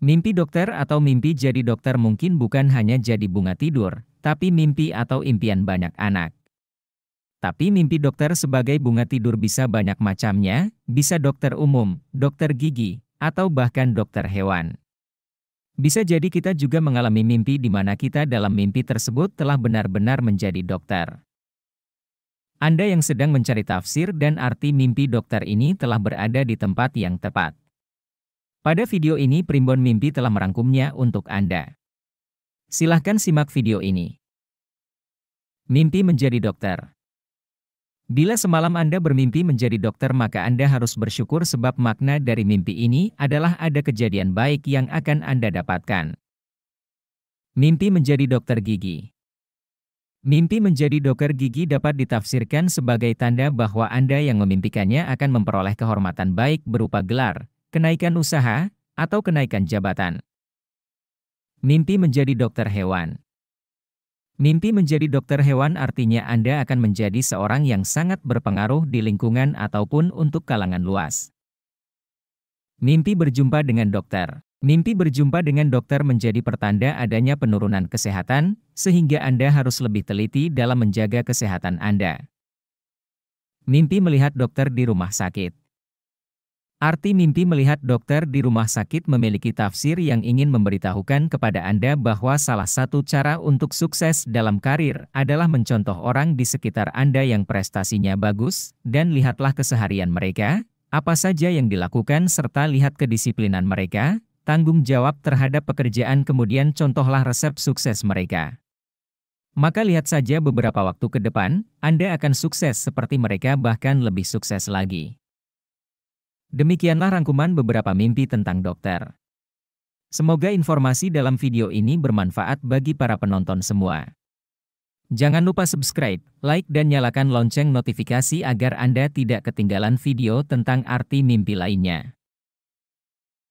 Mimpi dokter atau mimpi jadi dokter mungkin bukan hanya jadi bunga tidur, tapi mimpi atau impian banyak anak. Tapi mimpi dokter sebagai bunga tidur bisa banyak macamnya, bisa dokter umum, dokter gigi, atau bahkan dokter hewan. Bisa jadi kita juga mengalami mimpi di mana kita dalam mimpi tersebut telah benar-benar menjadi dokter. Anda yang sedang mencari tafsir dan arti mimpi dokter ini telah berada di tempat yang tepat. Pada video ini Primbon Mimpi telah merangkumnya untuk Anda. Silahkan simak video ini. Mimpi menjadi dokter. Bila semalam Anda bermimpi menjadi dokter maka Anda harus bersyukur sebab makna dari mimpi ini adalah ada kejadian baik yang akan Anda dapatkan. Mimpi menjadi dokter gigi. Mimpi menjadi dokter gigi dapat ditafsirkan sebagai tanda bahwa Anda yang memimpikannya akan memperoleh kehormatan baik berupa gelar, kenaikan usaha, atau kenaikan jabatan. Mimpi menjadi dokter hewan. Mimpi menjadi dokter hewan artinya Anda akan menjadi seorang yang sangat berpengaruh di lingkungan ataupun untuk kalangan luas. Mimpi berjumpa dengan dokter. Mimpi berjumpa dengan dokter menjadi pertanda adanya penurunan kesehatan, sehingga Anda harus lebih teliti dalam menjaga kesehatan Anda. Mimpi melihat dokter di rumah sakit. Arti mimpi melihat dokter di rumah sakit memiliki tafsir yang ingin memberitahukan kepada Anda bahwa salah satu cara untuk sukses dalam karir adalah mencontoh orang di sekitar Anda yang prestasinya bagus, dan lihatlah keseharian mereka, apa saja yang dilakukan serta lihat kedisiplinan mereka, tanggung jawab terhadap pekerjaan kemudian contohlah resep sukses mereka. Maka lihat saja beberapa waktu ke depan, Anda akan sukses seperti mereka bahkan lebih sukses lagi. Demikianlah rangkuman beberapa mimpi tentang dokter. Semoga informasi dalam video ini bermanfaat bagi para penonton semua. Jangan lupa subscribe, like dan nyalakan lonceng notifikasi agar Anda tidak ketinggalan video tentang arti mimpi lainnya.